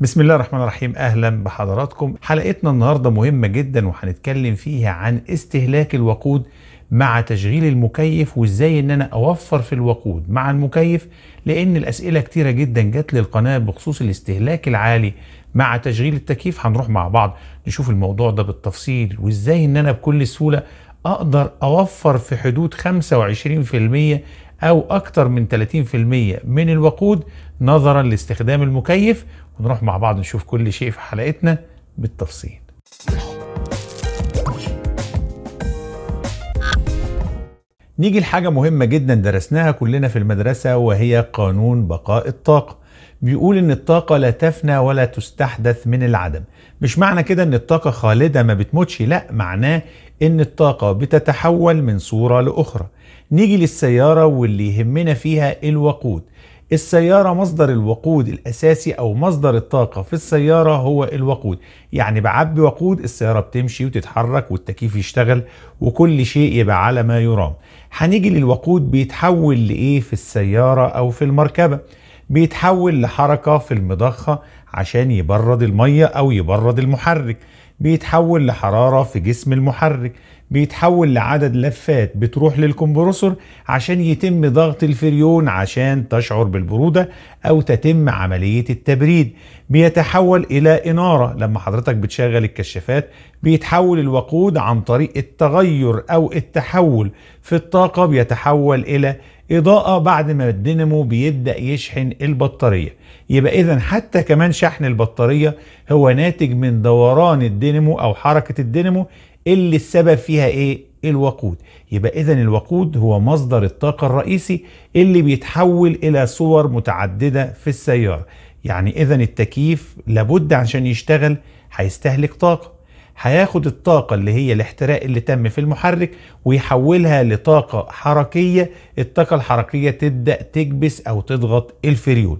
بسم الله الرحمن الرحيم اهلا بحضراتكم حلقتنا النهارده مهمه جدا وهنتكلم فيها عن استهلاك الوقود مع تشغيل المكيف وازاي ان انا اوفر في الوقود مع المكيف لان الاسئله كتيره جدا جت للقناه بخصوص الاستهلاك العالي مع تشغيل التكييف هنروح مع بعض نشوف الموضوع ده بالتفصيل وازاي ان انا بكل سهوله اقدر اوفر في حدود 25% أو أكتر من 30% من الوقود نظرا لاستخدام المكيف ونروح مع بعض نشوف كل شيء في حلقتنا بالتفصيل نيجي لحاجة مهمة جدا درسناها كلنا في المدرسة وهي قانون بقاء الطاقة بيقول ان الطاقة لا تفنى ولا تستحدث من العدم مش معنى كده ان الطاقة خالدة ما بتموتش لا معناه ان الطاقة بتتحول من صورة لاخرى نيجي للسيارة واللي يهمنا فيها الوقود السيارة مصدر الوقود الأساسي أو مصدر الطاقة في السيارة هو الوقود يعني بعبي وقود السيارة بتمشي وتتحرك والتكييف يشتغل وكل شيء يبقى على ما يرام هنيجي للوقود بيتحول لإيه في السيارة أو في المركبة بيتحول لحركة في المضخة عشان يبرد المية أو يبرد المحرك بيتحول لحرارة في جسم المحرك بيتحول لعدد لفات بتروح للكمبروسور عشان يتم ضغط الفريون عشان تشعر بالبرودة أو تتم عملية التبريد بيتحول إلى إنارة لما حضرتك بتشغل الكشافات بيتحول الوقود عن طريق التغير أو التحول في الطاقة بيتحول إلى إضاءة بعد ما الدينامو بيبدأ يشحن البطارية يبقى إذا حتى كمان شعر شحن البطارية هو ناتج من دوران الدينامو أو حركة الدينامو اللي السبب فيها إيه؟ الوقود يبقى إذا الوقود هو مصدر الطاقة الرئيسي اللي بيتحول إلى صور متعددة في السيارة يعني إذا التكييف لابد عشان يشتغل هيستهلك طاقة هياخد الطاقة اللي هي الاحتراق اللي تم في المحرك ويحولها لطاقة حركية الطاقة الحركية تبدأ تكبس أو تضغط الفريون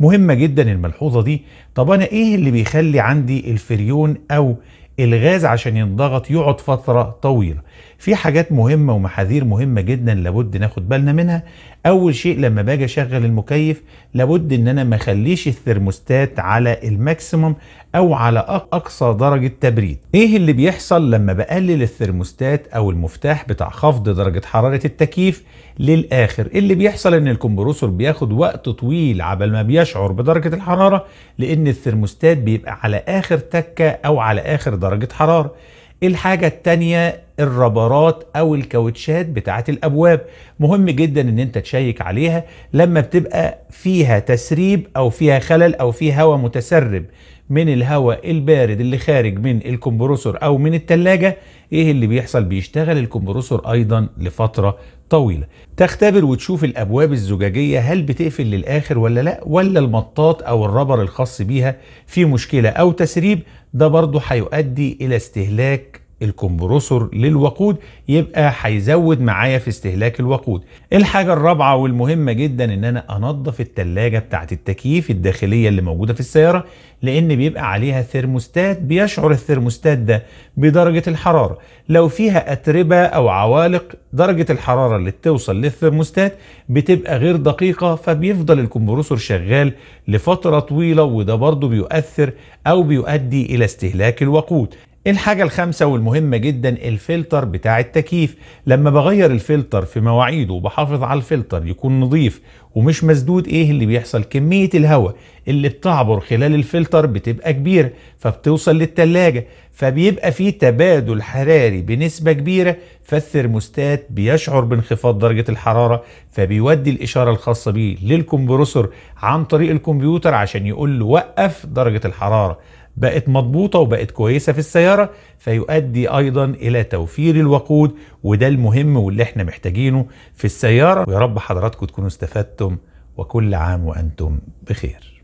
مهمة جدا الملحوظة دي طب أنا إيه اللي بيخلي عندي الفريون أو الغاز عشان ينضغط يقعد فترة طويلة في حاجات مهمة ومحاذير مهمة جدا لابد ناخد بالنا منها اول شيء لما باجي اشغل المكيف لابد ان انا ما اخليش الثرموستات على الماكسيمم او على اقصى درجة تبريد ايه اللي بيحصل لما بقلل الثرموستات او المفتاح بتاع خفض درجة حرارة التكييف للاخر اللي بيحصل ان الكمبروسور بياخد وقت طويل عبل ما بيشعر بدرجة الحرارة لان الثرموستات بيبقى على اخر تكة او على اخر درجة درجة حرارة الحاجة التانية الربرات او الكاوتشات بتاعة الابواب مهم جدا ان انت تشيك عليها لما بتبقى فيها تسريب او فيها خلل او فيها هواء متسرب من الهواء البارد اللي خارج من الكمبروسور او من التلاجة ايه اللي بيحصل بيشتغل الكمبروسور ايضا لفترة طويلة تختبر وتشوف الابواب الزجاجية هل بتقفل للاخر ولا لا ولا المطاط او الربر الخاص بيها في مشكلة او تسريب ده برضه هيؤدي الى استهلاك الكمبروسور للوقود يبقى هيزود معايا في استهلاك الوقود الحاجة الرابعة والمهمة جدا ان انا انظف التلاجة بتاعت التكييف الداخلية اللي موجودة في السيارة لان بيبقى عليها ثرموستات بيشعر الثرموستات ده بدرجة الحرارة لو فيها اتربة او عوالق درجة الحرارة اللي بتوصل للثرموستات بتبقى غير دقيقة فبيفضل الكمبروسور شغال لفترة طويلة وده برضه بيؤثر او بيؤدي الى استهلاك الوقود الحاجة الخامسة والمهمة جدا الفلتر بتاع التكييف لما بغير الفلتر في مواعيده وبحافظ على الفلتر يكون نظيف ومش مسدود ايه اللي بيحصل كمية الهواء اللي بتعبر خلال الفلتر بتبقى كبيرة فبتوصل للتلاجة فبيبقى في تبادل حراري بنسبة كبيرة فالثرموستات بيشعر بانخفاض درجة الحرارة فبيودي الإشارة الخاصة بيه للكمبروسور عن طريق الكمبيوتر عشان يقول له وقف درجة الحرارة بقت مضبوطة وبقت كويسة في السيارة فيؤدي أيضا إلى توفير الوقود وده المهم واللي احنا محتاجينه في السيارة ويا رب حضراتكم تكونوا استفدتم وكل عام وأنتم بخير